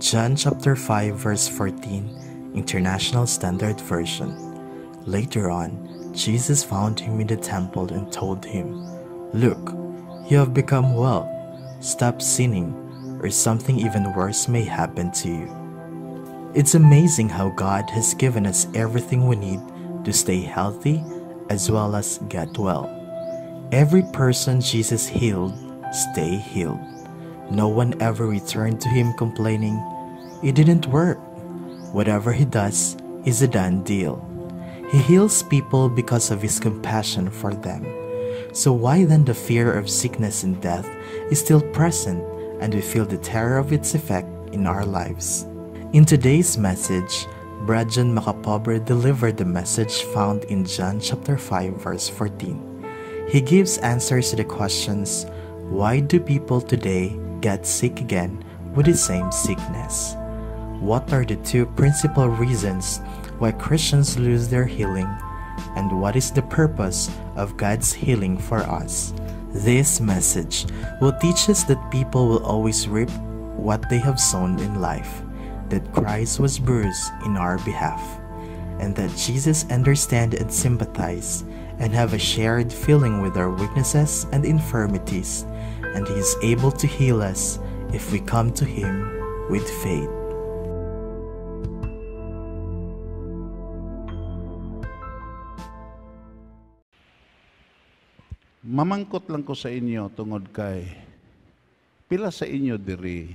John chapter 5 verse 14, International Standard Version. Later on, Jesus found him in the temple and told him, "Look, you have become well. Stop sinning, or something even worse may happen to you." It's amazing how God has given us everything we need to stay healthy as well as get well. Every person Jesus healed, stay healed. No one ever returned to him complaining, it didn't work. Whatever he does is a done deal. He heals people because of his compassion for them. So why then the fear of sickness and death is still present and we feel the terror of its effect in our lives? In today's message, Brajan Makapobre delivered the message found in John chapter 5 verse 14. He gives answers to the questions, why do people today get sick again with the same sickness? What are the two principal reasons why Christians lose their healing? And what is the purpose of God's healing for us? This message will teach us that people will always reap what they have sown in life, that Christ was bruised in our behalf, and that Jesus understand and sympathize and have a shared feeling with our weaknesses and infirmities, and he is able to heal us if we come to him with faith. mamangkot lang ko sa inyo tungod kay pila sa inyo diri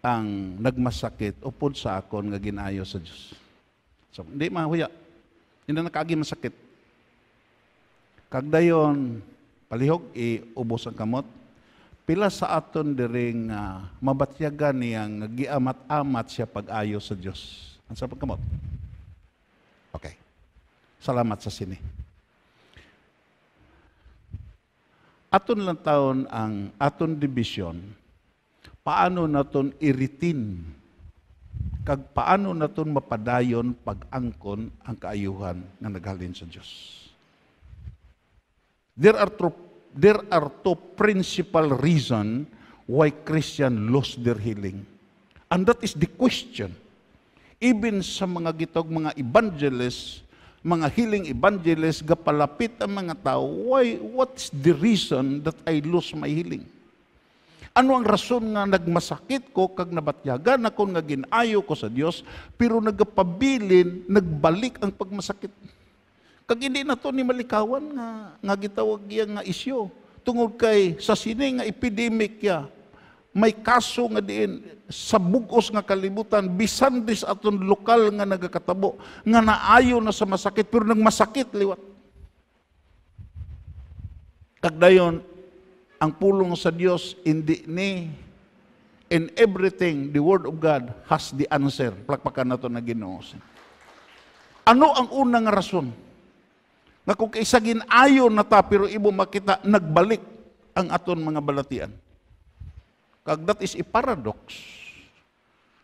ang nagmasakit upod sa akon nga ginayo sa Dios. So hindi mahuya. Hindi na nakagi masakit. Kag dayon palihog iubos ang kamot. Pila sa aton diring uh, mabatyagan niyang giamat-amat siya pag-ayo sa Dios. Ang sa pagkamot. Okay. Salamat sa sini. aton lang taon ang aton division, paano naton iritin kag paano naton mapadayon pag-angkon ang kaayuhan nga naghalin sa Dios. There are two, there are two principal reason why Christian lost their healing. And that is the question. Even sa mga gitog mga evangelists mga healing evangelist, gapalapit ang mga tao, why, what's the reason that I lose my healing? Ano ang rason nga nagmasakit ko kag nabatyagan ako nga ginayo ko sa Dios pero nagapabilin nagbalik ang pagmasakit. Kag hindi na to ni malikawan nga nga gitawag iya nga isyo tungod kay sa sini nga epidemic ya may kaso nga diin sa bugos nga kalibutan bisan dis aton lokal nga nagakatabo nga naayo na sa masakit pero nang masakit liwat kagdayon ang pulong sa Dios indi ni in everything the word of God has the answer plakpakan nato na Ginoo ano ang unang rason nga kung kaisagin ginayo na ta pero ibo makita nagbalik ang aton mga balatian Kag that is a paradox.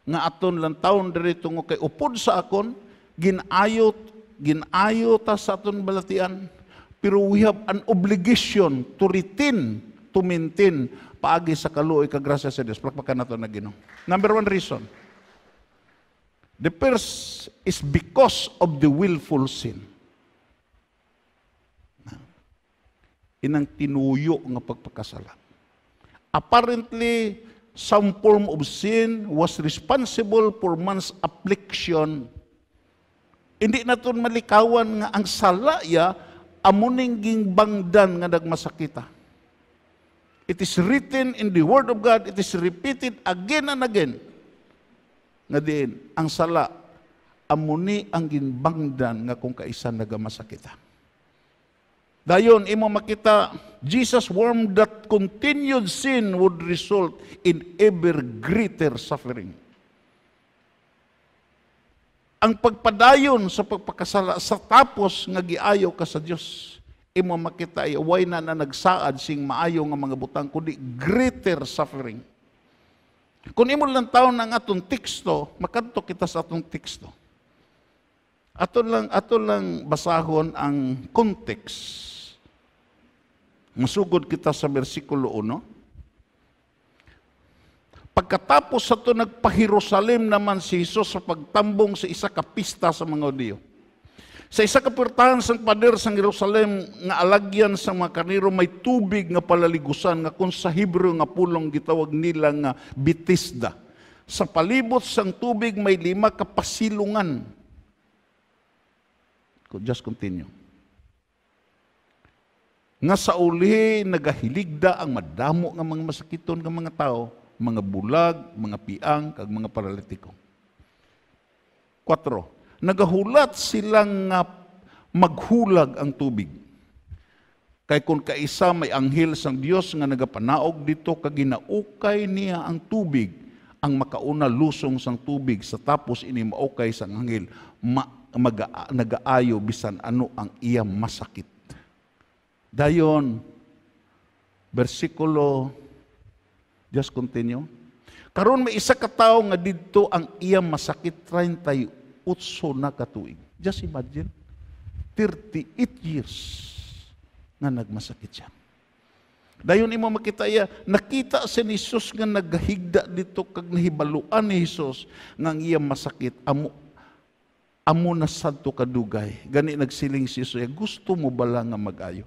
Nga aton lang taon diri tungo kay upod sa akon, ginayot, ginayo ta sa aton balatian, pero we have an obligation to retain, to maintain, paagi sa kaluoy kagrasya sa Dios. Plakpakan nato na Ginoo. Number one reason. The first is because of the willful sin. inang tinuyo nga pagpakasala. Apparently, some form of sin was responsible for man's affliction. Hindi na ito malikawan nga ang salaya amuninging bangdan nga nagmasakita. It is written in the Word of God, it is repeated again and again. Nga diin, ang sala, amuni ang ginbangdan nga kung kaisa nagamasakita. Dayon, imo makita, Jesus warned that continued sin would result in ever greater suffering. Ang pagpadayon sa pagpakasala sa tapos nga giayo ka sa Dios imo makita ay way na na nagsaad sing maayo nga mga butang kundi greater suffering. Kung imo lang taon ang atong teksto, makadto kita sa atong teksto. Ato lang ato lang basahon ang context Musugod kita sa bersikulo 1. Pagkatapos sa ito, nagpa naman si Jesus sa pagtambong sa isa kapista sa mga Diyo. Sa isa kapurtahan sa pader sa Jerusalem nga alagyan sa mga kaniro may tubig nga palaligusan nga kung sa Hebrew nga pulong gitawag nila nga Bitisda. Sa palibot sang tubig may lima kapasilungan. Just continue nga sa uli nagahiligda ang madamo nga mga masakiton nga mga tao, mga bulag, mga piang, kag mga paralitiko. 4. Nagahulat silang maghulag ang tubig. Kay kun kaisa may anghel sang Dios nga nagapanaog dito kag ginaukay niya ang tubig ang makauna lusong sang tubig sa tapos ini maukay sang anghel ma, mag, nagaayo bisan ano ang iya masakit. Dayon, versikulo, just continue. Karon may isa ka tawo nga didto ang iyang masakit 38 na katuig. Just imagine, 38 years nga nagmasakit siya. Dayon imo makita iya, nakita si Jesus nga nagahigda dito kag nahibaluan ni Jesus nga ang iyang masakit amo amo na sadto kadugay. Gani nagsiling si Jesus, gusto mo bala nga magayo?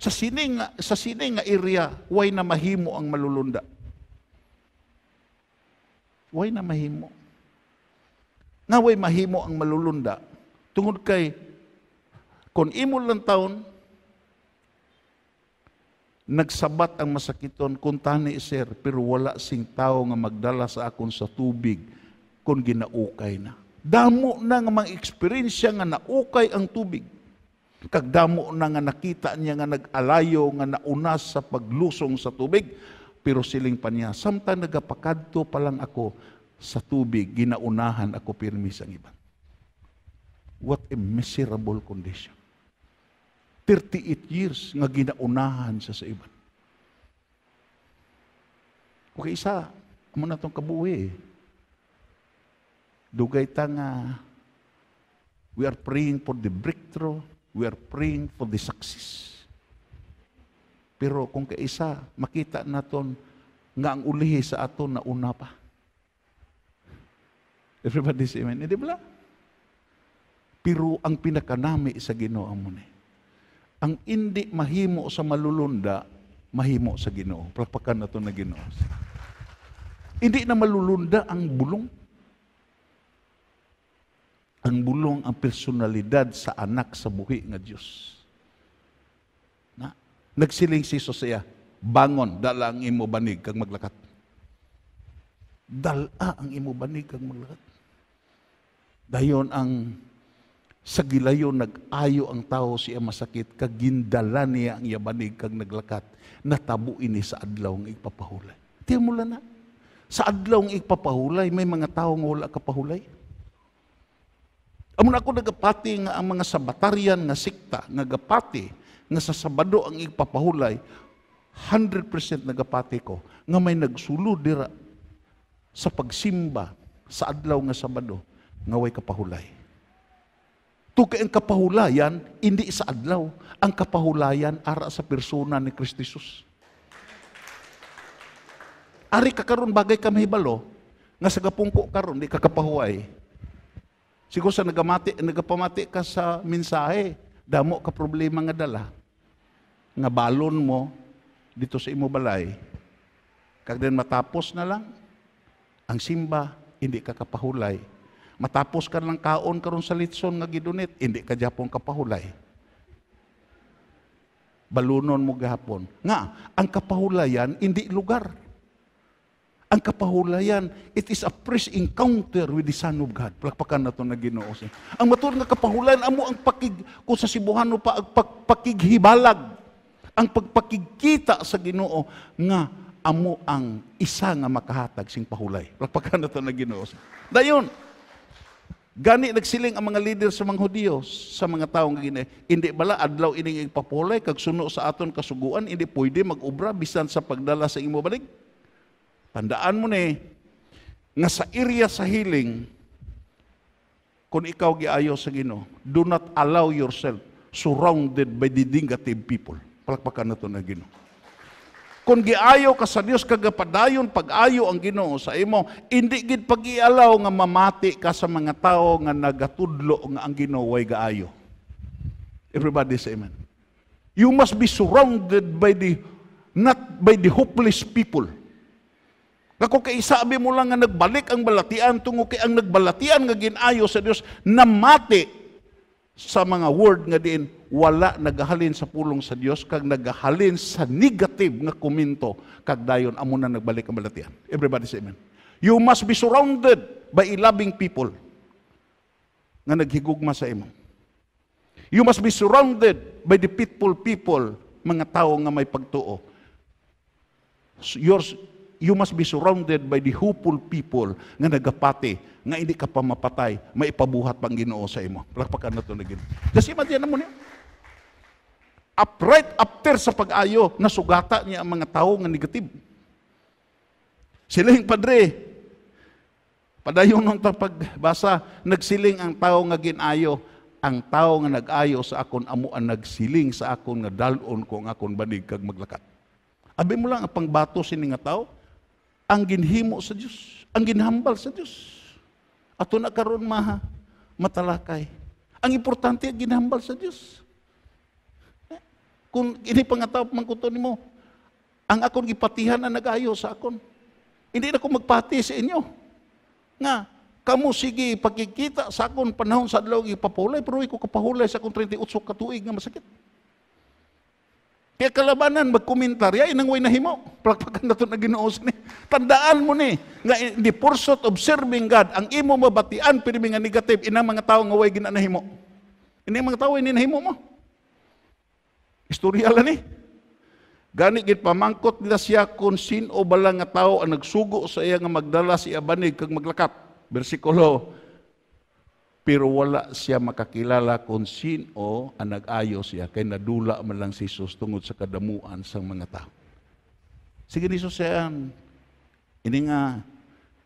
Sa sining sa sining nga area way na mahimo ang malulunda. Way na mahimo. Nga way mahimo ang malulunda tungod kay kon imol lang taon nagsabat ang masakiton kung tani sir pero wala sing tao nga magdala sa akon sa tubig kung ginaukay na damo na nga mga eksperyensya nga naukay ang tubig Kagdamo na nga nakita niya nga nag-alayo nga naunas sa paglusong sa tubig, pero siling pa niya, samtang nagapakadto pa lang ako sa tubig, ginaunahan ako pirmi sa iban. What a miserable condition. 38 years nga ginaunahan sa sa iban. Okay, isa, amo na itong kabuhi. Dugay ta nga, we are praying for the breakthrough We are praying for the success. Pero kung kaisa, makita naton nga ang ulihi sa aton na una pa. Everybody say amen. Hindi ba? Pero ang pinakanami sa ginoo mo ni. Ang hindi mahimo sa malulunda, mahimo sa ginoo. Palpakan na ito na ginoo. Hindi na malulunda ang bulong ang bulong ang personalidad sa anak sa buhi nga Dios. Na? Nagsiling si Josea, bangon, dala ang imo banig kag maglakat. Dala ang imo banig kag maglakat. Dayon ang sa gilayon nag-ayo ang tao siya masakit kag gindala niya ang yabanig kag naglakat natabo ini sa adlaw nga ipapahulay. Tiyan mo na. Sa adlaw nga ipapahulay may mga tao nga wala kapahulay. Amun ako nagapati nga ang mga sabatarian nga sikta, nagapati, nga sa Sabado ang ipapahulay, 100% nagapati ko, nga may nagsulo dira sa pagsimba sa adlaw nga Sabado, nga way kapahulay. Tukay ang kapahulayan, hindi sa adlaw. Ang kapahulayan, ara sa persona ni Kristo Jesus. Ari kakaron bagay ka mahibalo, nga sa gapungko karon di kakapahuay Siguro sa nagamati, nagapamati ka sa mensahe, damo ka problema nga dala. Nga balon mo dito sa imo balay. Kag din matapos na lang ang simba, hindi ka kapahulay. Matapos ka lang kaon karon sa litson nga gidunit, hindi ka japon kapahulay. Balunon mo gahapon. Nga, ang kapahulayan hindi lugar ang kapahulayan, it is a fresh encounter with the Son of God. Palakpakan na ito na ginoo Ang matur nga kapahulayan, amo ang pakig, kung sa Sibuhano pa, ang pagpakighibalag, ang pagpakigkita sa ginoo, nga amo ang isa nga makahatag sing pahulay. Palakpakan na ito na ginoo Dayon, Gani nagsiling ang mga leader sa mga Hudiyo, sa mga taong gini, hindi bala adlaw ining ipapulay, kag suno sa aton kasuguan, hindi pwede mag-ubra bisan sa pagdala sa imo balik. Tandaan mo ni, nga sa area sa healing, kung ikaw giayo sa Ginoo, do not allow yourself surrounded by the negative people. Palakpakan na to na Ginoo. Kung giayo ka sa Dios kagapadayon pag-ayo ang Ginoo sa imo, hindi gid pag-ialaw nga mamati ka sa mga tao nga nagatudlo nga ang Ginoo way gaayo. Everybody say amen. You must be surrounded by the not by the hopeless people nga kung kay sabi mo lang nga nagbalik ang balatian, tungo kay ang nagbalatian nga ginayo sa Dios namati sa mga word nga diin, wala nagahalin sa pulong sa Dios kag nagahalin sa negative nga komento kag dayon amo na nagbalik ang balatian. Everybody say amen. You must be surrounded by loving people nga naghigugma sa imo. You must be surrounded by the pitiful people, mga tao nga may pagtuo. Your you must be surrounded by the hopeful people nga nagapati, nga hindi ka pa mapatay, maipabuhat pang ginoo sa imo. Lakpakan na ito na ginoo. Just imagine mo niya. Upright after sa pag-ayo, nasugata niya ang mga tao nga negative. Siling padre, padayon nung pagbasa, nagsiling ang tao nga ginayo, ang tao nga nag-ayo sa akon amo ang nagsiling sa akon nga dalon ko ang akon banig kag maglakat. Abi mo lang ang pangbato sini nga tao, ang ginhimo sa Dios, ang ginhambal sa Dios. Ato na karon maha matalakay. Ang importante ang ginhambal sa Dios. Eh, kung ini pangatawag man kuto nimo, ang akon gipatihan ang nagayo sa akon. Hindi na ko magpati sa inyo. Nga, kamo sige pagkikita sa akon panahon sa adlaw gipapulay pero iko kapahulay sa akong 38 ka tuig nga masakit. Kaya kalabanan, magkomentarya, inang way nahimo. Palakpakan na ito na ginoos ni. Tandaan mo ni, nga in the pursuit of serving God, ang imo mabatian, pero nga negative, inang mga tao nga way himo. Inang mga tao way himo mo. Istorya lang ni. Gani gid pamangkot nila siya kung sino bala nga tao ang nagsugo sa iya nga magdala si abanig kag maglakat. Bersikulo pero wala siya makakilala kung sino ang nag-ayo siya kay nadula man lang si Jesus tungod sa kadamuan sang mga tao. Sige ni siya, eh, um, ini nga,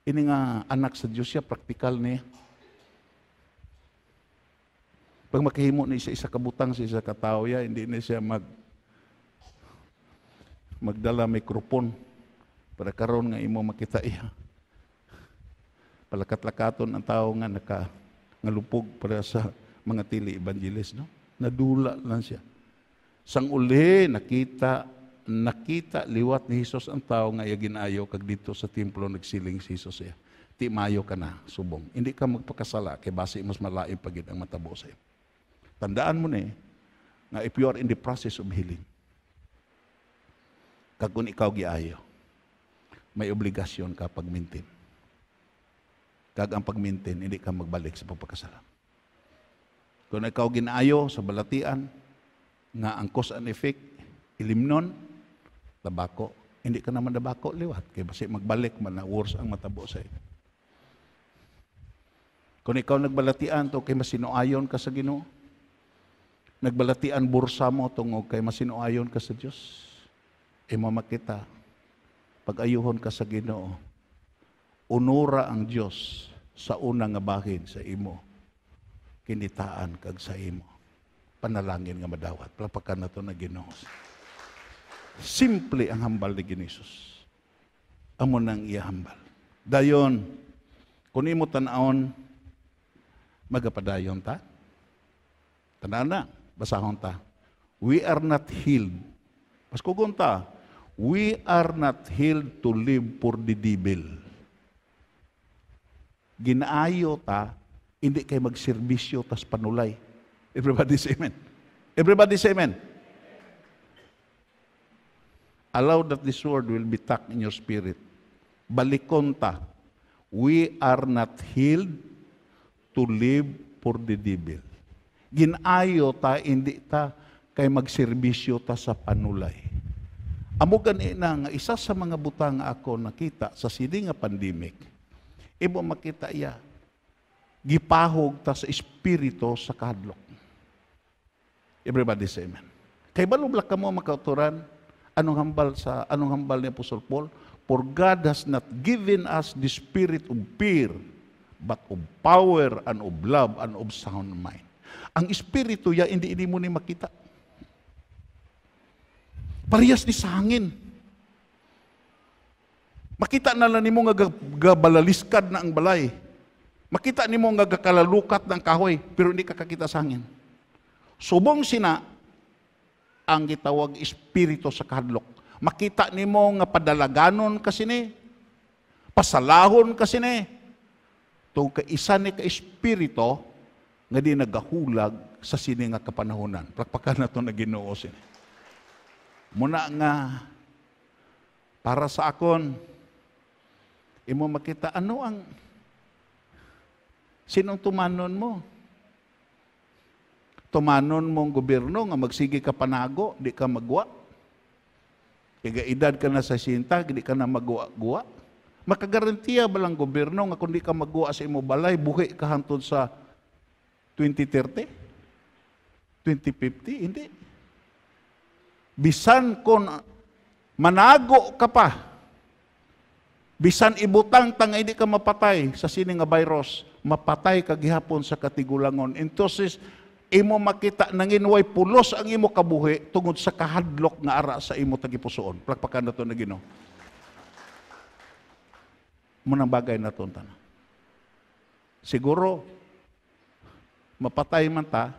ini nga anak sa Dios siya, praktikal niya. Pag makahimo ni isa isa kabutang sa isa katao ya, hindi na siya mag magdala mikropon para karon nga imo makita iya. Palakat-lakaton ang tao nga naka nga lupog para sa mga tili evangelist, no? Nadula lang siya. Sang uli, nakita, nakita liwat ni Hesus ang tao nga iya ginayo kag dito sa templo nagsiling si Hesus iya. Ti mayo ka na, subong. Hindi ka magpakasala, kay basi mas malaing pagid ang matabo sa iyo. Tandaan mo ni, nga if you are in the process of healing, kag kun ikaw giayo, may obligasyon ka pag maintain Kag ang pag-maintain, hindi ka magbalik sa pagpakasala. Kung ikaw ginaayo sa balatian, nga ang cause and effect, ilimnon, tabako, hindi ka naman tabako, liwat kay basi magbalik man na worse ang matabo sa iyo kung ikaw nagbalatian to kay masinoayon ka sa Ginoo nagbalatian bursa mo tungod kay masinoayon ka sa Diyos, imo e makita pag ayuhon ka sa Ginoo unura ang Diyos sa unang nga bahin sa imo kinitaan kag sa imo panalangin nga madawat plapakan nato na Ginoo simple ang hambal ni Ginisus amo nang iya hambal dayon kun imo tan-aon magapadayon ta tanan na basahon ta we are not healed paskugon ta we are not healed to live for the devil ginaayo ta, hindi kay magserbisyo tas panulay. Everybody say amen. Everybody say amen. Allow that this word will be tucked in your spirit. Balikon ta. We are not healed to live for the devil. Ginayo ta, hindi ta kay magserbisyo ta sa panulay. Amo gani na nga isa sa mga butang ako nakita sa sini nga pandemic Ibo makita iya, gipahog ta sa espiritu sa kadlok Everybody say amen. Kay balubla ka mo makauturan, anong hambal sa anong hambal ni Apostle Paul? For God has not given us the spirit of fear, but of power and of love and of sound mind. Ang espiritu ya hindi ini mo ni makita. Parehas ni sa hangin. Makita na lang nimo nga gabalaliskad na ang balay. Makita nimo nga gakalalukat ng kahoy, pero hindi ka kakita sa hangin. Subong sina ang gitawag espiritu sa kahadlok. Makita nimo nga padalaganon kasi ni, pasalahon kasi ni. Tung isa ni ka espiritu nga di nagahulag sa sini nga kapanahonan. Plakpakan na to na Ginoo sini. Muna nga para sa akon, imo makita ano ang sinong tumanon mo? Tumanon mong gobyerno nga magsige ka panago, di ka magwa. Igaedad ka na sa sinta, di ka na magwa-gwa. Makagarantiya ba lang gobyerno nga kung di ka magwa sa imo balay, buhi ka hantod sa 2030? 2050? Hindi. Bisan kon manago ka pa, Bisan ibutang tanga hindi ka mapatay sa sini nga virus, mapatay ka gihapon sa katigulangon. Entonces, imo makita nanginway pulos ang imo kabuhi tungod sa kahadlok nga ara sa imo tagipusoon. Plakpakan to na gino. Munang bagay naton tanan. Siguro mapatay man ta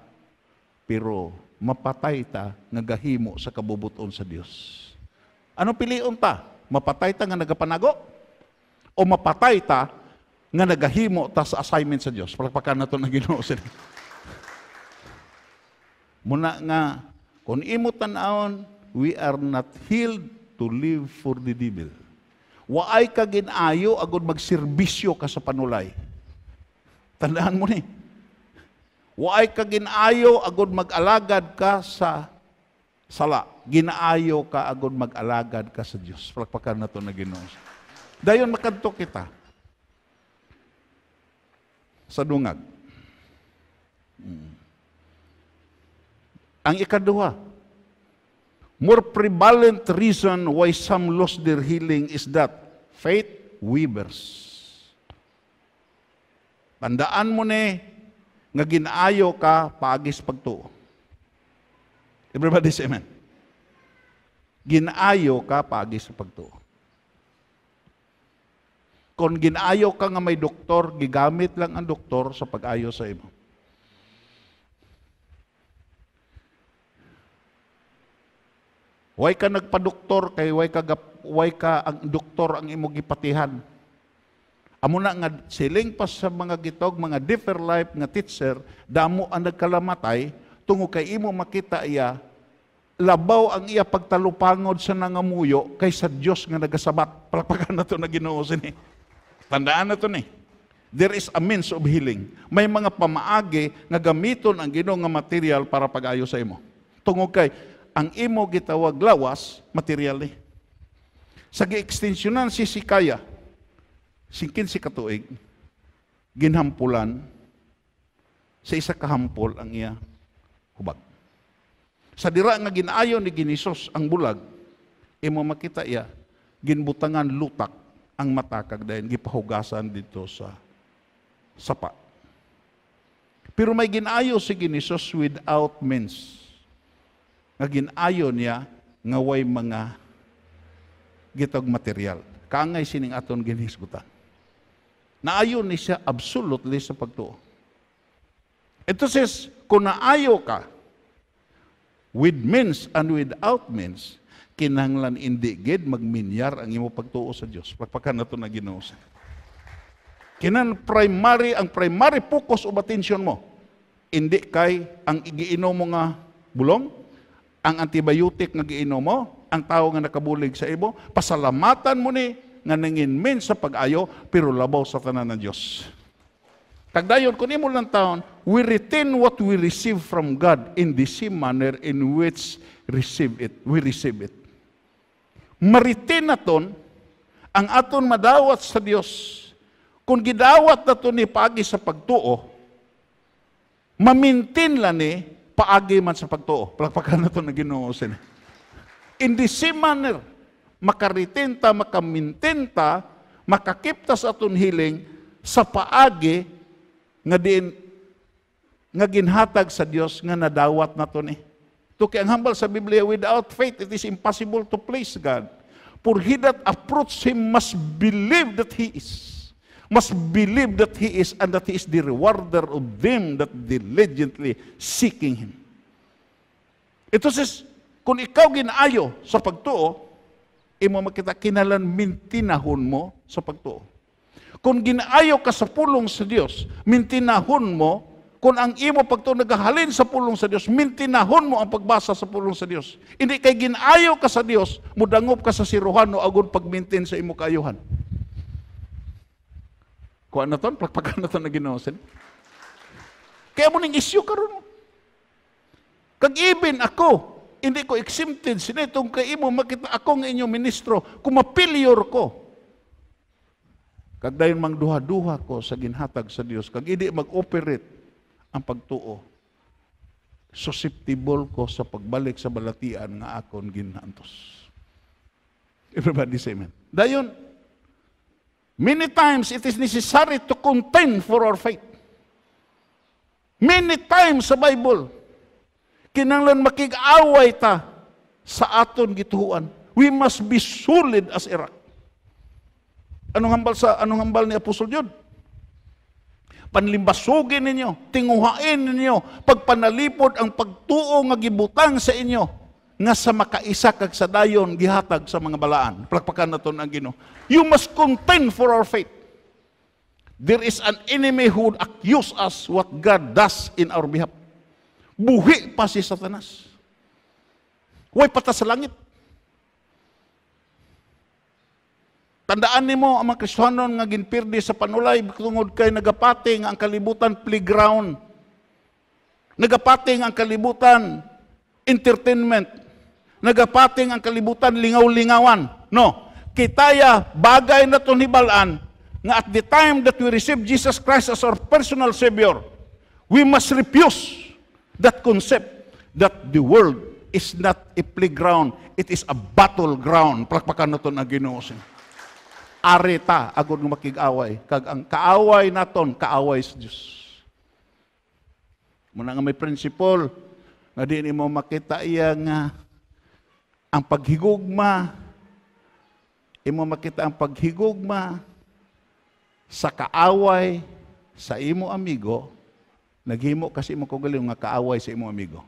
pero mapatay ta nga gahimo sa kabubuton sa Dios. Ano piliun ta? Mapatay ta nga nagapanago? o mapatay ta nga nagahimo ta sa assignment sa Dios. Palakpakan nato na Ginoo sila. Muna nga kung imo tan-aon, we are not healed to live for the devil. Waay ka ginayo agud magserbisyo ka sa panulay. Tandaan mo ni. Waay ka ginayo agud magalagad ka sa sala. Ginaayo ka agud magalagad ka sa Dios. Palakpakan nato na Ginoo. Dayon makadto kita sa dungag. Ang ikaduha, more prevalent reason why some lost their healing is that faith weavers. Tandaan mo ni nga ginaayo ka pagis pagtuo. Everybody say amen. Ginayo ka pagis pagtuo. Kung ginayo ka nga may doktor, gigamit lang ang doktor sa pag-ayo sa imo. Why ka nagpa-doktor kay why ka why ka ang doktor ang imo gipatihan? Amo na nga siling pa sa mga gitog mga differ life nga teacher damo ang nagkalamatay tungo kay imo makita iya labaw ang iya pagtalupangod sa nangamuyo kaysa Dios nga nagasabat. Palakpakan na to na Ginoo sini. Tandaan na ito ni. There is a means of healing. May mga pamaagi nga gamiton ang Ginoo nga material para pag-ayo sa imo. Tungog kay ang imo gitawag lawas material ni. Eh. Sa giekstensyonan si Sikaya, singkin si katuig, ginhampulan sa isa kahampol ang iya hubag. Sa dira nga ginaayon ni Ginisos ang bulag, imo makita iya ginbutangan lutak ang mata kag dayon gipahugasan dito sa sapa. Pero may ginayo si Ginisos without means. Nga ginayo niya nga way mga gitog material. Kangay sining aton ginisgutan. Naayo ni siya absolutely sa pagtuo. Ito says, kung naayo ka, with means and without means, kinahanglan indi gid magminyar ang imo pagtuo sa Dios pagpaka nato na Ginoo sa kinan primary ang primary focus ug attention mo indi kay ang giinom mo nga bulong ang antibiotic nga giinom mo ang tawo nga nakabulig sa imo pasalamatan mo ni nga nanginmin sa pag-ayo pero labaw sa tanan ng Dios Tagdayon, kung imo lang taon, we retain what we receive from God in the same manner in which receive it. We receive it maritin naton ang aton madawat sa Dios kung gidawat nato ni paagi sa pagtuo mamintin la ni paagi man sa pagtuo palakpakan nato na Ginoo in the same manner makaritin ta makamintin makakiptas aton hiling sa paagi nga din nga ginhatag sa Dios nga nadawat nato ni eh. To can humble sa Biblia, without faith it is impossible to please God. For he that approaches Him must believe that He is. Must believe that He is and that He is the rewarder of them that diligently seeking Him. Ito says, kung ikaw ginaayo sa pagtuo, imo makita kinalan mintinahon mo sa pagtuo. Kung ginaayo ka sa pulong sa Dios, mintinahon mo kung ang imo pagto nagahalin sa pulong sa Dios, mintinahon mo ang pagbasa sa pulong sa Dios. Hindi kay ginayo ka sa Dios, mudangop ka sa siruhan o agon pagmintin sa imo kaayuhan. Kuan na ton, plakpakan na ton na Ginoo Kaya mo ning isyu karon. Kag ibin ako, hindi ko exempted sila itong kay imo makita ako nga inyo ministro, kumapilyor ko. Kag dayon mang duha-duha ko sa ginhatag sa Dios, kag hindi mag-operate ang pagtuo. Susceptible ko sa pagbalik sa balatian nga akon ginantos. Everybody say amen. Dayon, many times it is necessary to contend for our faith. Many times sa Bible, kinanglan makig-away ta sa aton gituhuan. We must be solid as a rock. Anong hambal sa anong hambal ni Apostol John? panlimbasugin ninyo, tinguhain ninyo, pagpanalipod ang pagtuo nga gibutang sa inyo, nga sa makaisa kag sa dayon gihatag sa mga balaan. Plakpakan naton ang Ginoo. You must contend for our faith. There is an enemy who would accuse us what God does in our behalf. Buhi pa si Satanas. Way pata sa langit. Tandaan nimo ang mga Kristohanon nga ginpirdi sa panulay tungod kay nagapating ang kalibutan playground. Nagapating ang kalibutan entertainment. Nagapating ang kalibutan lingaw-lingawan. No, kitaya bagay na tunhibalan nga at the time that we receive Jesus Christ as our personal Savior, we must refuse that concept that the world is not a playground, it is a battleground. Palakpakan na ito na ginuusin areta agod nga makig-away. Kag ang kaaway naton, kaaway sa Dios. Muna nga may principle nga di mo makita iya nga ang paghigugma imo makita ang paghigugma sa kaaway sa imo amigo naghimo kasi mo kogaling nga kaaway sa imo amigo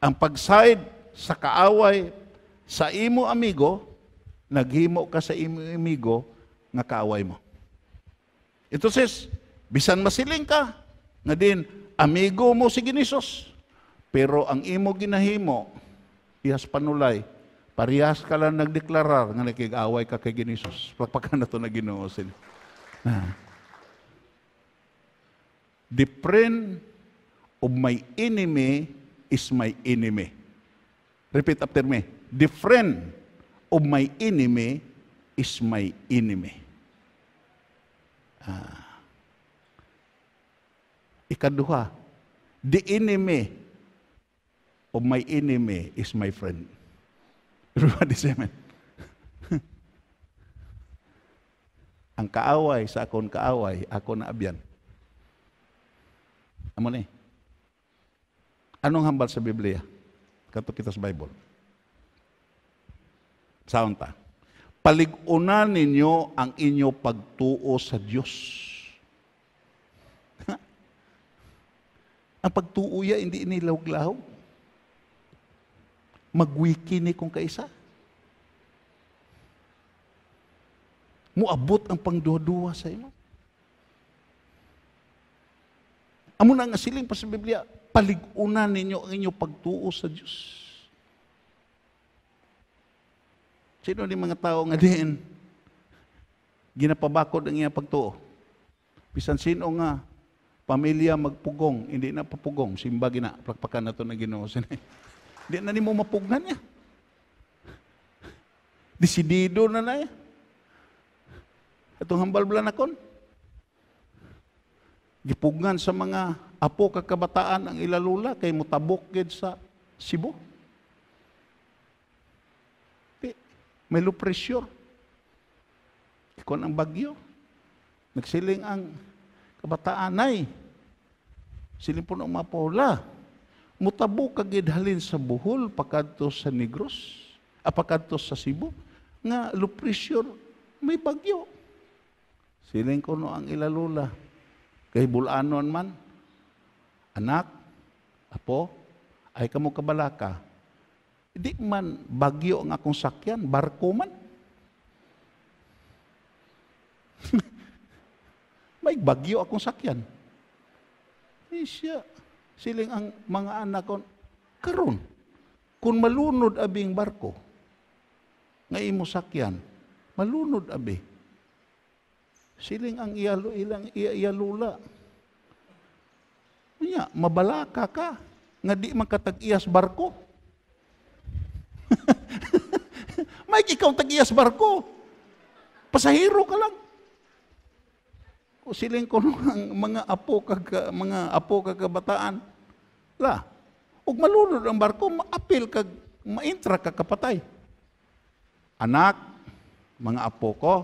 Ang pagside sa kaaway sa imo amigo, naghimo ka sa imo amigo nga kaaway mo. Ito sis, bisan masiling ka, nga din, amigo mo si Ginisos. Pero ang imo ginahimo, ihas panulay, parehas ka lang nagdeklarar nga nakig-away ka kay Ginisos. Pagpaka na ito na ginuosin. Ah. Different o may enemy is my enemy. Repeat after me. The friend of my enemy is my enemy. Ah. Ikaduha, the enemy of my enemy is my friend. Everybody say amen. Ang kaaway sa akong kaaway, ako na abyan. Amo ni. Eh. Anong hambal sa Biblia? Kanto kita sa Bible. Saan ta? Paligunan ninyo ang inyo pagtuo sa Diyos. ang pagtuo ya, hindi inilawg-lahog. Magwiki ni kung kaisa. Muabot ang pangduwa duwa sa imo. Amo na nga siling pa sa Biblia, paligunan ninyo ang inyong pagtuo sa Diyos. Sino ni mga tao nga din ginapabakod ang iyang pagtuo? Bisan sino nga pamilya magpugong, hindi na papugong, simba gina, plakpakan na to na Ginoo sini. Hindi na nimo mapugnan niya. Disidido na na niya. Itong hambal bala Gipugngan sa mga apo kakabataan ang ilalula kay mutabok gid sa Cebu. may low pressure. Ikon ang bagyo. Nagsiling ang kabataan ay siling puno po ng mapula. Mutabo halin sa buhol pagkadto sa Negros, apakadto ah, sa Cebu nga low pressure may bagyo. Siling ko ang ilalula. Kay bulanon man, anak, apo, ay kamo kabalaka. Di man bagyo ang akong sakyan, barko man. May bagyo akong sakyan. Di eh, siya. Siling ang mga anak ko, karon kung malunod abing barko, nga imo sakyan, malunod abi. Siling ang iyalo, ilang iyalula. Niya, mabalaka ka nga di makatag-iyas barko. Mike, ikaw tag-iyas barko. Pasahiro ka lang. O siling ko ang mga apo kag mga apo kag kabataan. La. Ug malunod ang barko, maapil kag maintra kag kapatay. Anak, mga apo ko,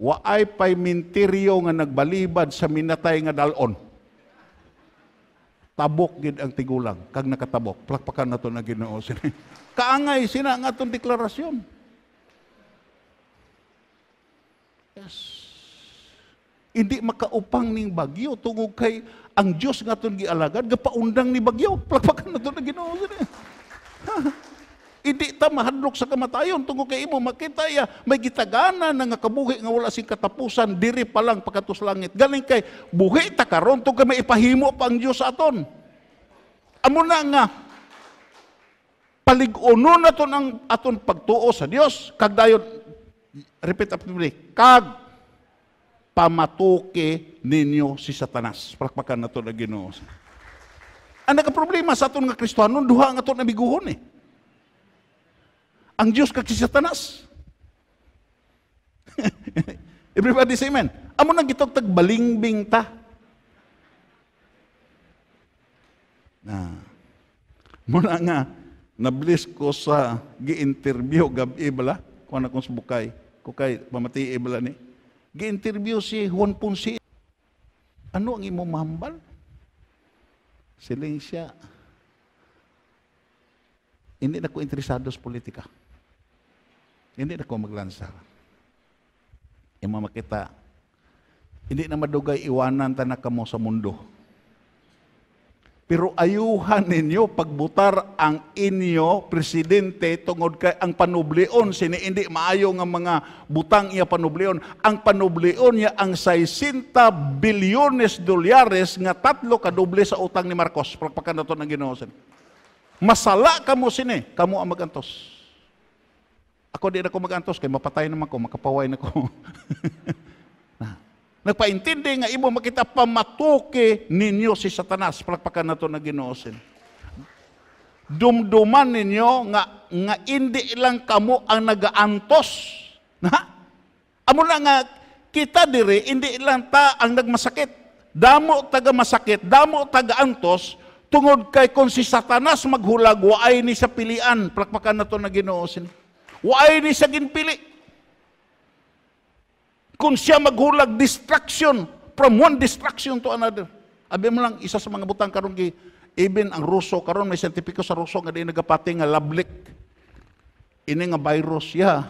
Waay pa'y mintiryo nga nagbalibad sa minatay nga dalon. Tabok gid ang tigulang, kag nakatabok. Plakpakan na to na ginoo sini. Kaangay sina nga atong deklarasyon. Yes. Hindi makaupang ning bagyo tungod kay ang Dios nga atong gialagad gapaundang ni bagyo. Plakpakan na to na ginoo sini di ta mahadlok sa kamatayon tungo kay imo makita ya may gitagana nga kabuhi nga wala sing katapusan diri pa lang pagkatos langit. Galing kay buhi ta karon tungo kay maipahimo pa ang Dios sa aton. Amo na nga paliguno na ton ang aton pagtuo sa Dios kag dayon repeat after me kag pamatuke ninyo si Satanas. Palakpakan na to na Ginoo. Ang problema sa aton nga Kristohanon, duha nga aton nabiguhon eh ang Diyos kag si Satanas. Everybody say amen. Amo nang gitog tag balingbing ta. Na. Mo na nga nablis ko sa gi-interview gabi bala na akong subukay. Ko kay pamati bala ni. Gi-interview si Juan Ponce. Ano ang imo mahambal? Siling siya. Hindi na ko interesado sa politika. Hindi na ko maglansa. Yung mga makita, hindi na madugay iwanan ta na kamo sa mundo. Pero ayuhan ninyo pagbutar ang inyo presidente tungod kay ang panublion sini hindi maayo nga mga butang iya panublion. Ang panublion niya ang 60 bilyones dolyares nga tatlo kadoble sa utang ni Marcos. Pagpakan na to ng Ginoo sini. Masala kamo sini, kamu ang magantos. Ako di na ko magantos kay mapatay naman ko, makapaway na ko. Nagpaintindi nga imo makita pamatuke ninyo si Satanas palakpakan nato na ginoosin. Dumduman ninyo nga nga indi lang kamo ang nagaantos. Na? Amo na nga kita diri indi lang ta ang nagmasakit. Damo taga masakit, damo taga antos tungod kay kon si Satanas maghulag waay ni sa pilian palakpakan nato na ginoosin. Waay ni sa ginpili. kun siya maghulag distraction from one distraction to another. Abi mo lang isa sa mga butang karon gi even ang Ruso karon may sentipiko sa Ruso nga di nagapati nga lablik. Ini nga virus ya. Yeah.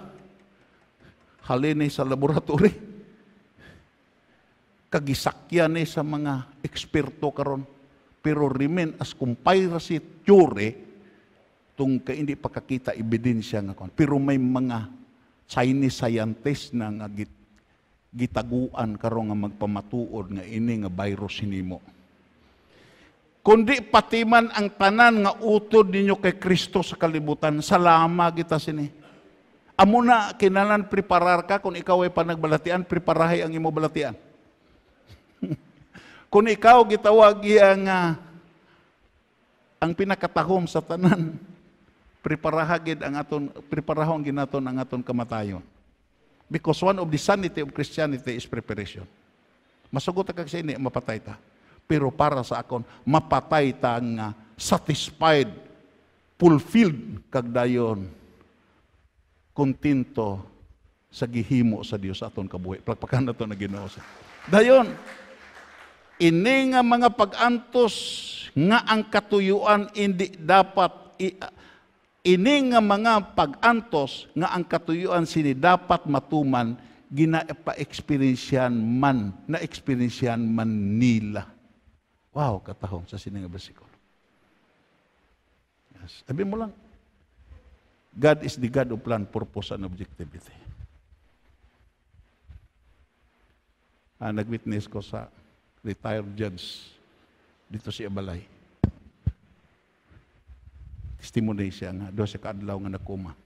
Halini sa laboratory. Kagisakya ni sa mga eksperto karon pero remain as conspiracy theory tong kay hindi pakakita ebidensya nga kon. Pero may mga Chinese scientist na nga git, gitaguan karon nga magpamatuod nga ini nga virus nimo. Kundi patiman ang tanan nga utod ninyo kay Kristo sa kalibutan, salama kita sini. Amo na kinalan preparar ka kung ikaw ay panagbalatian, preparahay ang imo balatian. kung ikaw gitawag iya nga ang pinakatahom sa tanan preparahagid ang aton preparahon ginaton ang aton kamatayon. Because one of the sanity of Christianity is preparation. Masugot ka sa ini, mapatay ta. Pero para sa akon, mapatay ta nga satisfied, fulfilled kagdayon, kontento sa gihimo sa Dios aton kabuhi. Plakpakan na to na Ginoo. Dayon ini nga mga pagantos nga ang katuyuan hindi dapat i- Ini nga mga pag-antos nga ang katuyuan sini dapat matuman ginaepa-experiensyan man, na-experiensyan man nila. Wow, katahong sa sini nga bersikulo. Yes. Sabi mo lang, God is the God of plan, purpose, and objectivity. Ah, nag-witness ko sa retired judge dito si Abalay testimony siya nga doon siya kaadlaw nga nakuma.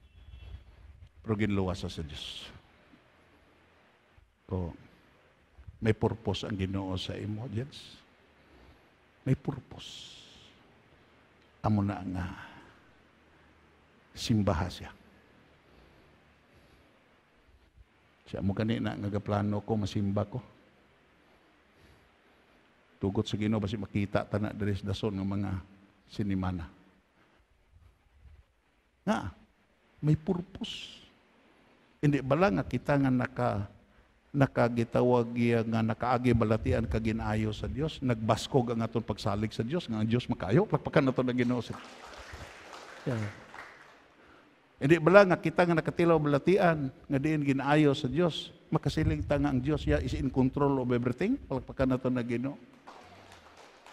Pero ginluwas sa Diyos. O, may purpose ang ginoo sa imo, yes? May purpose. Amo na nga simbahan siya. Siya mo na nga plano ko, masimba ko. Tugot sa ginoo, basi makita ta na dalis dason nga mga sinimana. Nga, may purpose. Hindi bala nga kita nga naka, nakagitawag nga nakaagi balatian ka ginaayo sa Dios nagbaskog ang aton pagsalig sa Dios nga ang Dios makayo pagpakan nato na Ginoo sa yeah. bala nga kita nga nakatilaw balatian nga diin ginayo sa Dios makasiling ta nga ang Dios ya yeah, is in control of everything pagpakan nato na Ginoo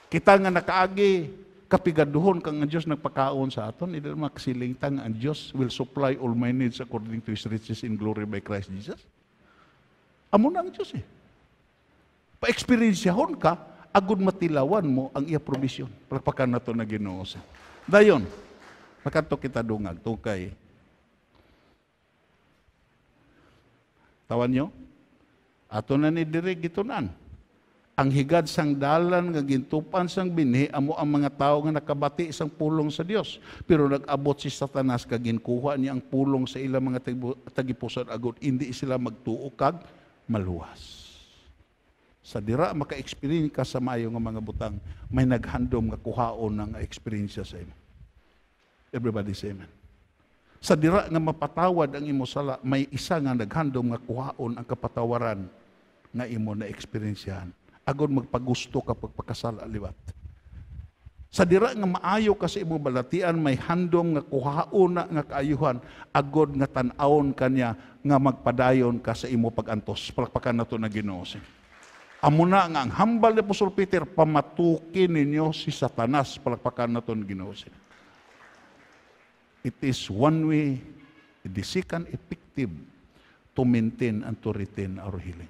Kita nga nakaagi kapigaduhon kang ang Diyos nagpakaon sa aton, ito maksilingtang ang Diyos will supply all my needs according to His riches in glory by Christ Jesus. Amo na ang Diyos eh. Pa-experiensyahon ka, agud matilawan mo ang iya provision. Palakpakan na ito na ginoo sa. Dayon, nakato kita dungag, tukay. Tawan nyo? Ato na ni Direk Gitunan ang higad sang dalan nga gintupan sang binhi amo ang mga tawo nga nakabati sang pulong sa Dios pero nagabot si Satanas kag ginkuha niya ang pulong sa ilang mga tagipuson agud indi sila magtuo kag maluwas sa dira maka-experience ka sa mayo nga mga butang may naghandom nga kuhaon ng experience sa imo everybody say amen sa dira nga mapatawad ang imo sala may isa nga naghandom nga kuhaon ang kapatawaran nga imo na experiencehan agon magpagusto ka pagpakasal aliwat. Sa dira nga maayo kasi imo balatian may handom nga kuhauna nga kaayuhan agod nga tan aon kanya nga magpadayon ka sa imo pagantos. Palakpakan nato na Ginoo. Amo na nga ang hambal ni Apostol Peter pamatukin ninyo si Satanas. Palakpakan nato na Ginoo. It is one way, the second effective to maintain and to retain our healing.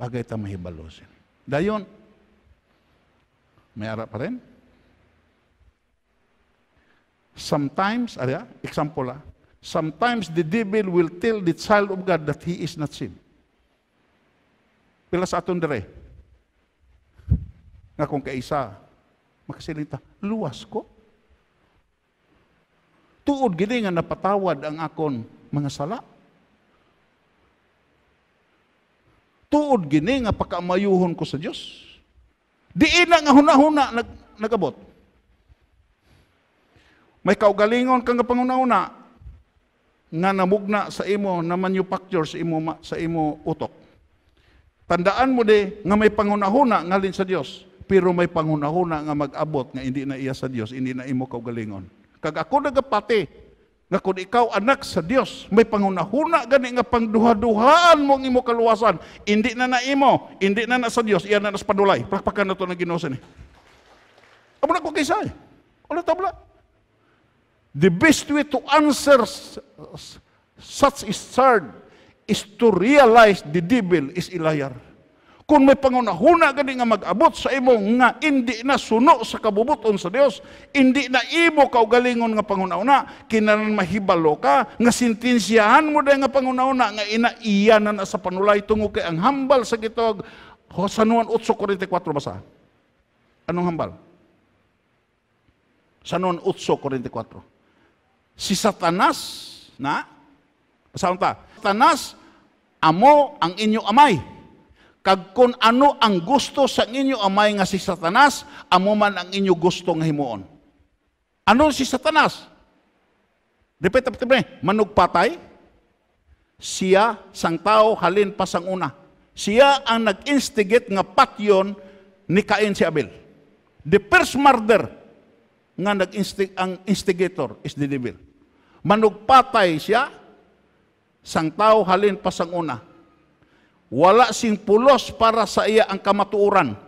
Bagay ito mahibalosin. Dayon, may ara pa rin. Sometimes, ada, ah, example ah, sometimes the devil will tell the child of God that he is not sin. Pila sa aton dere. Nga kung kaisa, makasilita, luwas ko. Tuod gini nga napatawad ang akon mga sala. tuod gini nga pakaamayuhon ko sa Dios. Diin na nga hunahuna nag nagabot. May kaugalingon kang panguna-una nga namugna sa imo na manufacture sa imo sa imo utok. Tandaan mo di nga may pangunahuna ngalin sa Dios, pero may pangunahuna nga mag-abot nga hindi na iya sa Dios, hindi na imo kaugalingon. Kag ako nagapati nga kung ikaw anak sa Dios may pangunahuna gani nga pangduha-duhaan mo ang imo kaluwasan indi na na imo indi na na sa Dios iya na nas padulay pakpakan na to na Ginoo ni amo na ko kisay ulo eh. tabla the best way to answer such is hard is to realize the devil is a liar kung may pangunahuna gani nga mag-abot sa imo nga hindi na suno sa kabubuton sa Dios, hindi na imo kaugalingon nga pangunahuna, kinanan mahibalo ka nga sentensyahan mo day nga pangunahuna nga ina na na sa panulay tungo kay ang hambal sa gitog San Juan 8:44 basa. Anong hambal? San Juan 8:44. Si Satanas na Basahan ta. Satanas amo ang inyo amay Kag kung ano ang gusto sa inyo amay nga si Satanas, amo man ang inyo gusto nga himuon. Ano si Satanas? Repeat up manugpatay, siya sang tao halin pa sang una. Siya ang nag-instigate nga patyon ni Cain si Abel. The first murder nga nag-instig ang instigator is the devil. Manugpatay siya sang tao halin pa sang una wala sing pulos para sa iya ang kamatuoran.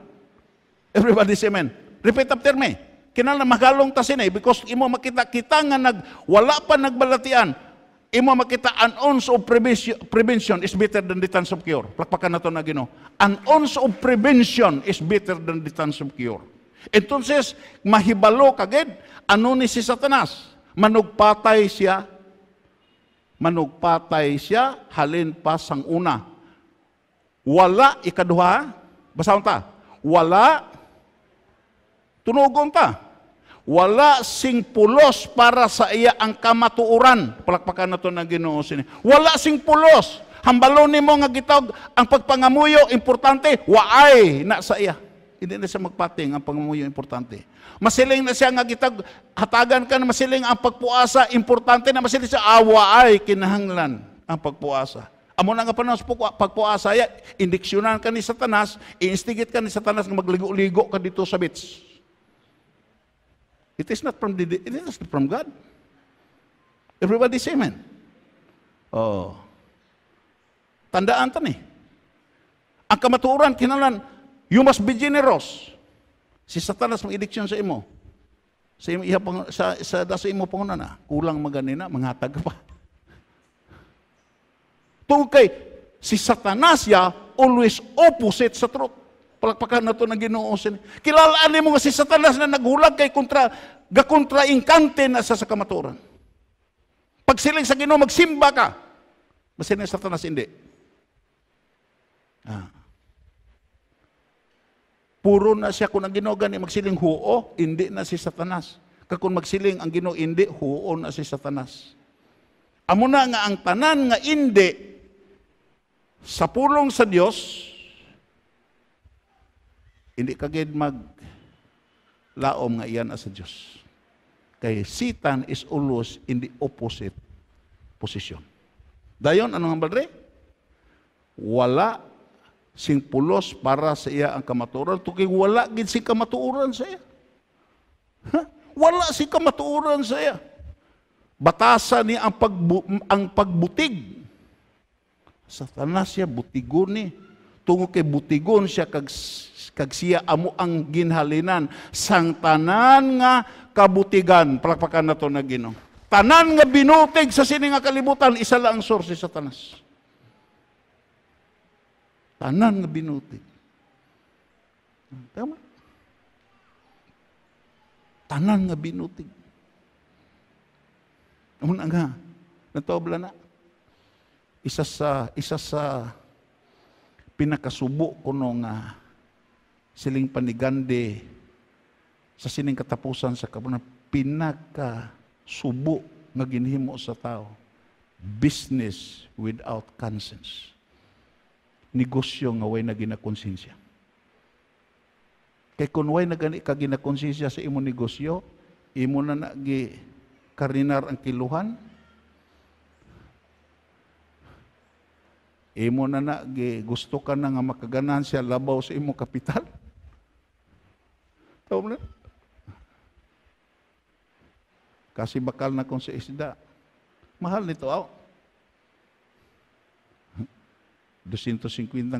Everybody say amen. Repeat after me. Kinala magalong ta sinay because imo makita kita nga nag wala pa nagbalatian. Imo makita an ounce of prevention, prevention is better than the tons of cure. Plakpakan nato na Ginoo. An ounce of prevention is better than the tons of cure. Entonces, mahibalo kagad ano ni si Satanas? Manugpatay siya manugpatay siya halin pa sang una wala ikaduha, basahon ta. Wala tunugon ta. Wala sing pulos para sa iya ang kamatuuran. Palakpakan na to ng Ginoo sini. Wala sing pulos. Hambalon nimo nga gitawag ang pagpangamuyo importante waay na sa iya. Hindi na siya magpating ang pangamuyo importante. Masiling na siya nga gitawag hatagan kan masiling ang pagpuasa importante na masiling siya awa ah, ay kinahanglan ang pagpuasa. Amo na nga pa nas pagpuasa ya, indiksyonan ka ni Satanas, iinstigit ka ni Satanas na magligo-ligo ka dito sa beach. It is not from the, it is not from God. Everybody say amen. Oh. Tandaan ta ni. Ang kamatuoran kinalan, you must be generous. Si Satanas mag-idiksyon sa imo. Sa imo iya sa sa, sa imo pangunan na, kulang magani na, manghatag pa. Tungkay, si satanas ya, always opposite sa truth. Palakpakan na to ng ginoo sila. Kilalaan niyo mo nga si satanas na naghulag kay kontra, gakontra inkante na sa sakamaturan. Pag siling sa ginoo, magsimba ka. Basta na satanas, hindi. Ah. Puro na siya kung ang ginoo gani magsiling huo, hindi na si satanas. Kakun magsiling ang ginoo, hindi, huo na si satanas. Amo na nga ang tanan nga hindi, sa pulong sa Diyos, hindi ka gid mag laom nga iyan sa Diyos. Kay Satan is always in the opposite position. Dayon, ano nga balre? Wala sing pulos para sa iya ang kamatuoran. Tukay wala gid si kamatuoran sa iya. Ha? Wala si kamatuoran sa iya. Batasan ni ang, pag ang pagbutig Satanas siya butigon ni. Tungo kay butigon siya kag kag siya amo ang ginhalinan sang tanan nga kabutigan. Palakpakan nato na Ginoo. Tanan nga binutig sa sini nga kalibutan isa lang ang source sa Satanas. Tanan nga binutig. Tama? Tanan nga binutig. Una nga, natobla na isa sa isa sa pinakasubo ko nung uh, ah, siling panigande sa sining katapusan sa kapunan pinaka subo nga ginhimo sa tao business without conscience negosyo nga way na ginakonsensya kay kun way na gani ka ginakonsensya sa imo negosyo imo na nagi karinar ang kiluhan Imo na na, gusto ka na nga makaganan siya labaw sa imo kapital. Tawag na. Kasi bakal na kong sa isda. Mahal nito, aw. 250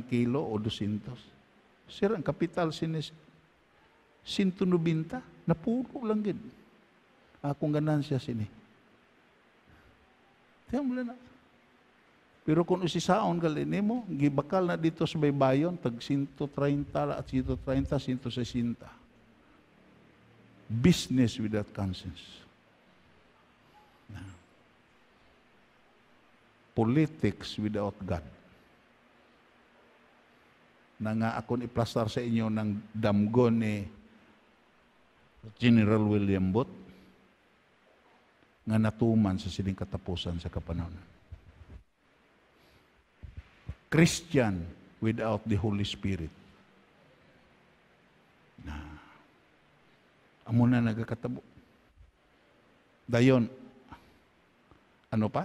kilo o 200. Sir, ang kapital sinis 190. Napuro lang gid. Akong ganansya sini. Tiyan mo na. Pero kung isisaon gali nimo, gibakal na dito sa baybayon tag 130 at 130 160. Business without conscience. Politics without God. Na nga akon iplastar sa inyo ng damgo ni General William Booth nga natuman sa siling katapusan sa kapanahon. Christian without the Holy Spirit. Na, amo na nagakatabo. Dayon, ano pa?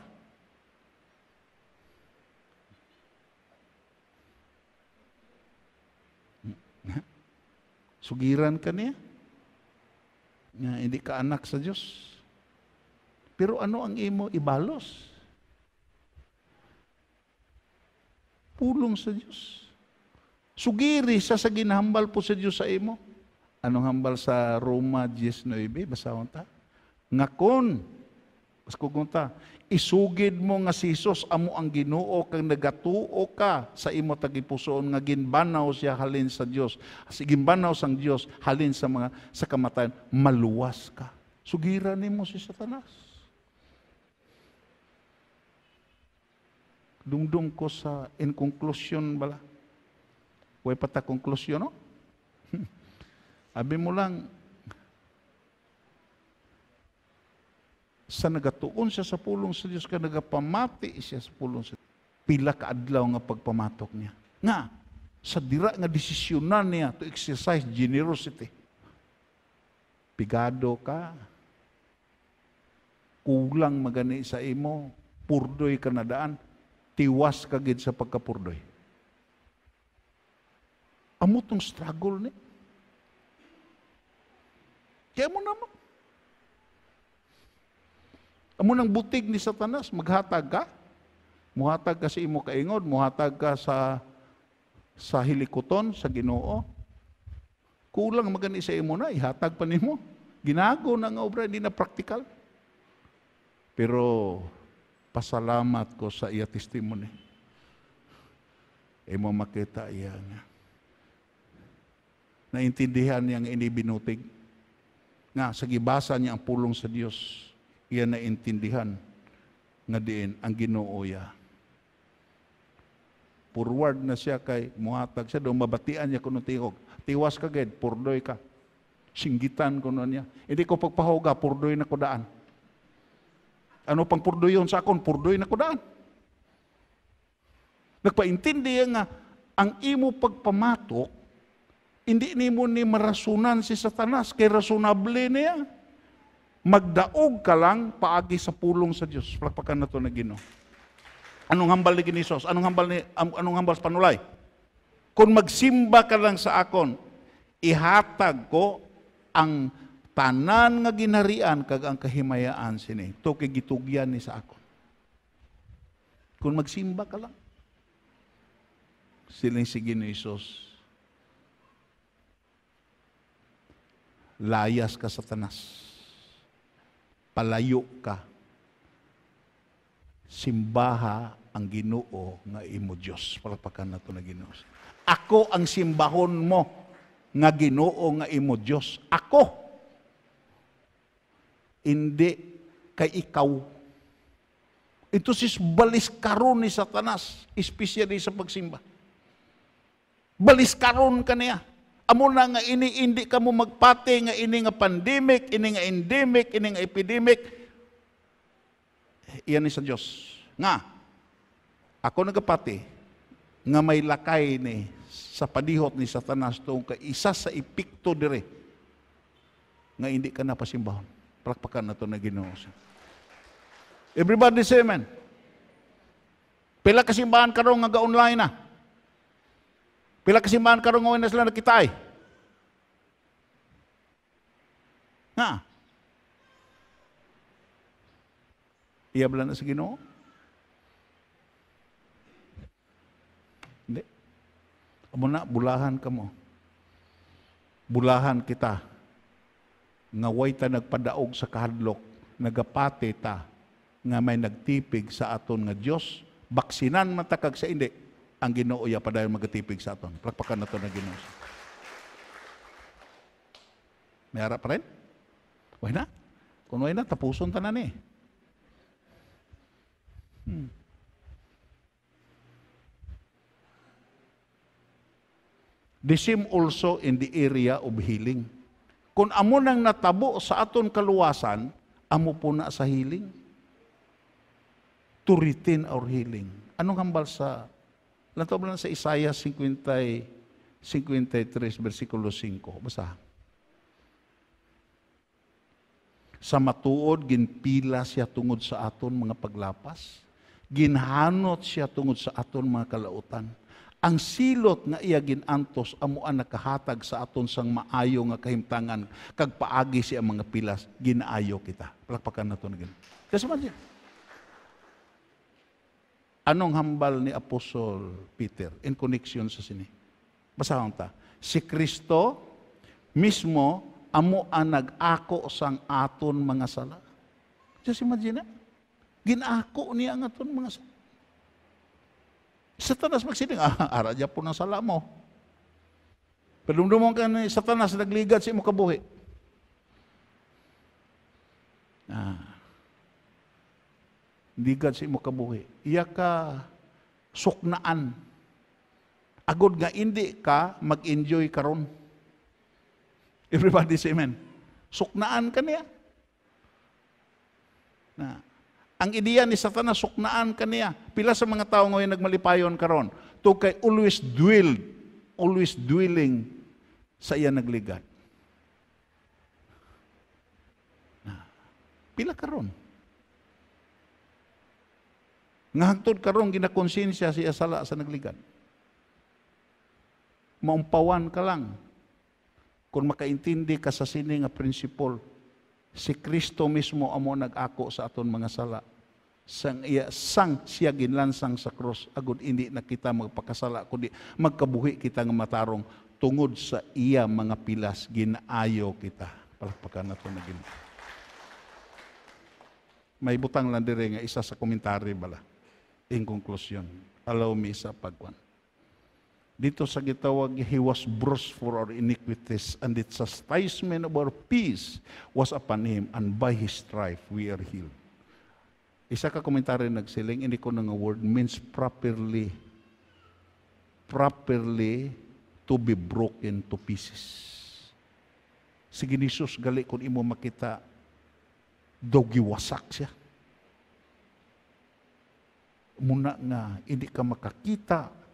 Sugiran ka niya. Nga, hindi ka anak sa Diyos. Pero ano ang imo ibalos? Pulong sa Diyos. Sugiri sa sa ginahambal po sa Diyos sa imo. Anong hambal sa Roma 19? Basahon ta. Ngakon. Mas kugunta. Isugid mo nga si Jesus amo ang ginoo kang nagatuo ka sa imo tagipusoon nga ginbanaw siya halin sa Dios. Si ginbanaw sang Dios halin sa mga sa kamatayan maluwas ka. Sugira ni nimo si Satanas. dungdung ko sa in conclusion bala. Way pata conclusion no? Abi mo lang sa nagatuon siya sa pulong sa Dios ka nagapamati siya sa pulong sa Pila ka adlaw nga pagpamatok niya. Nga sa dira nga desisyonan niya to exercise generosity. Pigado ka. Kulang magani sa imo. Purdoy kanadaan, tiwas kagid sa pagkapurdoy. Amo tong struggle ni. Kaya mo naman. Amo nang butig ni Satanas, maghatag ka. Muhatag ka sa imo kaingod, muhatag ka sa sa hilikoton, sa ginoo. Kulang magani sa imo na, ihatag pa ni mo. Ginago na nga obra, hindi na practical. Pero pasalamat ko sa iya testimony. Imo e makita iya nga. Naintindihan niyang inibinutig. Nga, sa gibasa niya ang pulong sa Dios, iya naintindihan nga diin ang ginooya. Purward na siya kay muhatag siya, doon mabatian niya kuno tingog. Tiwas ka ged, purdoy ka. Singgitan kuno niya. Hindi ko pagpahuga, purdoy na ko daan ano pang purdo yon sa akon? Purdoy na ko daan. Nagpaintindi nga, ang imo pagpamatok, hindi mo ni marasunan si Satanas, kay rasunable niya. Magdaog ka lang, paagi sa pulong sa Diyos. Palakpakan na ito na gino. Anong hambal ni Ginisos? Anong hambal ni, anong hambal sa panulay? Kung magsimba ka lang sa akon, ihatag ko ang tanan nga ginarian kag ang kahimayaan sini to kay gitugyan ni sa akon kun magsimba ka lang siling si ni Isus layas ka sa tanas palayo ka simbaha ang Ginoo nga imo Dios palakpakan nato na Ginoo ako ang simbahon mo nga Ginoo nga imo Dios ako hindi kay ikaw. Ito sis balis karon ni Satanas, especially sa pagsimba. Balis karon niya. Amo na nga ini indi ka mo magpati nga ini nga pandemic, ini nga endemic, ini nga epidemic. Iyan ni sa Dios. Nga ako nagapati nga may lakay ni sa padihot ni Satanas tungkol ka isa sa epekto dire nga hindi ka na napasimbahon. Palakpakan na ito na Ginoo. Everybody say amen. Pila kasimbahan karon nga ga-online na. Pila kasimbahan karon nga na sila nakitay. Ha? Iyabla na sa Ginoo? Hindi. Amo na, bulahan ka mo. Bulahan kita nga way ta nagpadaog sa kahadlok, nagapate ta nga may nagtipig sa aton nga Dios, baksinan man ta kag sa indi ang Ginoo ya padayon magatipig sa aton. Plakpakan nato na Ginoo. May harap pa rin? Why na? Kung why na, tapuson tanan eh. Hmm. The same also in the area of healing. Kung amo nang natabo sa aton kaluwasan, amo po na sa healing. To retain our healing. Anong hambal sa Lantaw lang sa Isaiah 50, 53, versikulo 5. Basta. Sa matuod, ginpila siya tungod sa aton mga paglapas. Ginhanot siya tungod sa aton mga kalautan ang silot nga iya ginantos amo ang nakahatag sa aton sang maayo nga kahimtangan kag paagi ang mga pilas ginaayo kita. Palakpakan nato na ganun. Kasi man Anong hambal ni Apostol Peter in connection sa sini? Basahon ta. Si Kristo mismo amo ang nag-ako sang aton mga sala. Just imagine na. Eh. Ginako niya ang aton mga sala. Satanas magsiling, ah, ara po ng sala mo. Padumdumong ka ni Satanas, nagligad sa imo kabuhi. Ah. Ligad sa imo kabuhi. Iya ka suknaan. Agod nga hindi ka mag-enjoy karon. Everybody say amen. Suknaan ka niya. Na, ang ideya ni Satanas, suknaan kaniya. Pila sa mga tao ngayon nagmalipayon karon. To kay always dwell, always dwelling sa iya nagligat. Pila karon. Ngahagtod karon ginakonsensya siya sala sa nagligat. Maumpawan ka lang kung makaintindi ka sa sini nga prinsipal si Kristo mismo amo nagako sa aton mga sala. Sang iya sang siya ginlansang sa cross agud hindi na kita magpakasala kundi magkabuhi kita nga matarong tungod sa iya mga pilas ginaayo kita. Palakpakan nato na gina. May butang lang dire nga isa sa komentary bala. In conclusion, allow me sa pagwan. Dito sa gitawag, He was bruised for our iniquities, and the chastisement of our peace was upon Him, and by His strife we are healed. Isa ka komentaryo nagsiling, hindi ko nang word, means properly, properly to be broken to pieces. Si ni gali kung imo makita, daw giwasak siya. Muna nga, hindi ka makakita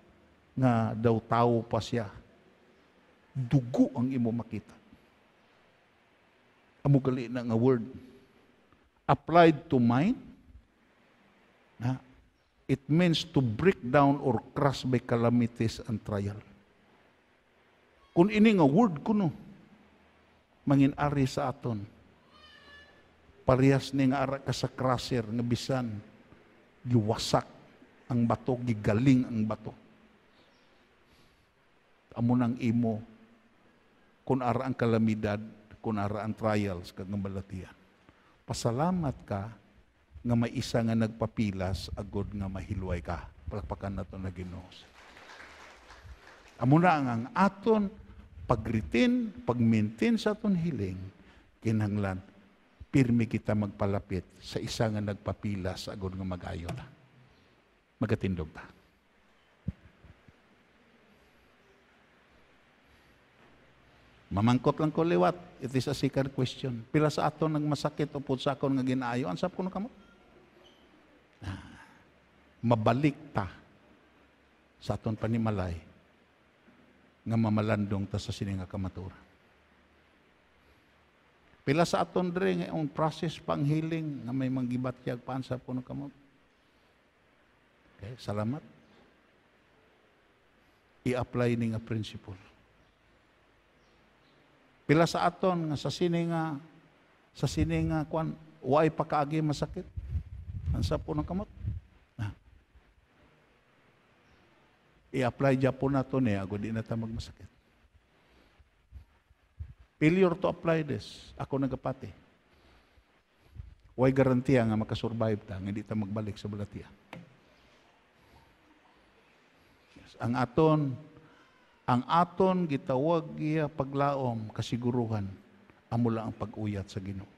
na daw tao pa siya. Dugo ang imo makita. Amo gali na nga word. Applied to mind, na it means to break down or crush by calamities and trial. Kung ini nga word kuno, manginari sa aton. Parehas ni nga ara ka sa crusher nga bisan giwasak ang bato, gigaling ang bato amo nang imo kun ara ang kalamidad kun ara ang trials kag malatian pasalamat ka nga may isa nga nagpapilas agod nga mahilway ka palakpakan nato na Ginoo amo na ang aton pagritin pagmaintain sa aton hiling kinanglan pirmi kita magpalapit sa isa nga nagpapilas agod nga magayo magayon magatindog ta Mamangkot lang ko liwat. It is a second question. Pila sa aton masakit o sa akon nga ginaayo, ansap ko no kamo? Ah, mabalik ta sa aton panimalay nga mamalandong ta sa sininga kamatura. Pila sa aton dre nga ang process pang healing nga may manggibatyag pansap ko no kamo? Okay, salamat. I-apply ning nga principle Pila sa aton nga sa sini nga sa sini nga kwan way pa kaagi masakit. Ansa po ng kamot? Ah. I-apply ja po nato ni eh, ago di na ta magmasakit. Failure to apply this. Ako nagapati. Way garantiya nga makasurvive ta, nga di ta magbalik sa balatiya. Yes. Ang aton, ang aton gitawag iya paglaom kasiguruhan amula ang pag-uyat sa Ginoo.